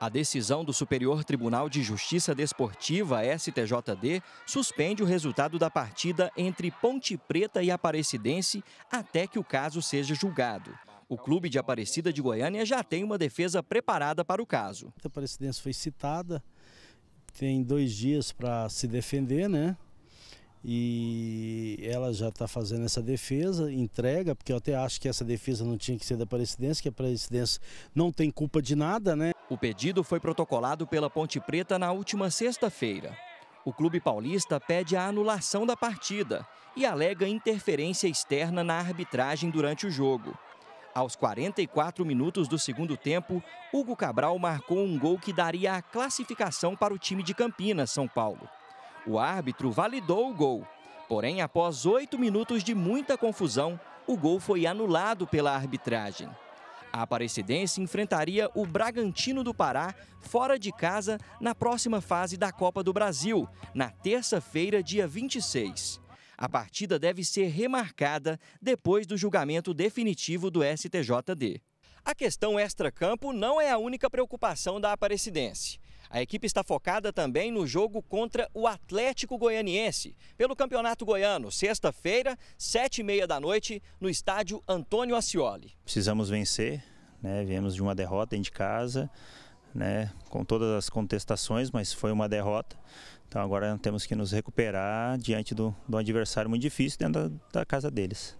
A decisão do Superior Tribunal de Justiça Desportiva, STJD, suspende o resultado da partida entre Ponte Preta e Aparecidense até que o caso seja julgado. O clube de Aparecida de Goiânia já tem uma defesa preparada para o caso. A Aparecidense foi citada, tem dois dias para se defender, né? E ela já está fazendo essa defesa, entrega, porque eu até acho que essa defesa não tinha que ser da Aparecidense, que a Aparecidense não tem culpa de nada, né? O pedido foi protocolado pela Ponte Preta na última sexta-feira. O clube paulista pede a anulação da partida e alega interferência externa na arbitragem durante o jogo. Aos 44 minutos do segundo tempo, Hugo Cabral marcou um gol que daria a classificação para o time de Campinas, São Paulo. O árbitro validou o gol, porém, após oito minutos de muita confusão, o gol foi anulado pela arbitragem. A Aparecidense enfrentaria o Bragantino do Pará fora de casa na próxima fase da Copa do Brasil, na terça-feira, dia 26. A partida deve ser remarcada depois do julgamento definitivo do STJD. A questão extra-campo não é a única preocupação da Aparecidense. A equipe está focada também no jogo contra o Atlético Goianiense, pelo Campeonato Goiano, sexta-feira, sete e meia da noite, no estádio Antônio Ascioli. Precisamos vencer, né? viemos de uma derrota dentro de casa, né? com todas as contestações, mas foi uma derrota. Então agora temos que nos recuperar diante do, do adversário muito difícil dentro da, da casa deles.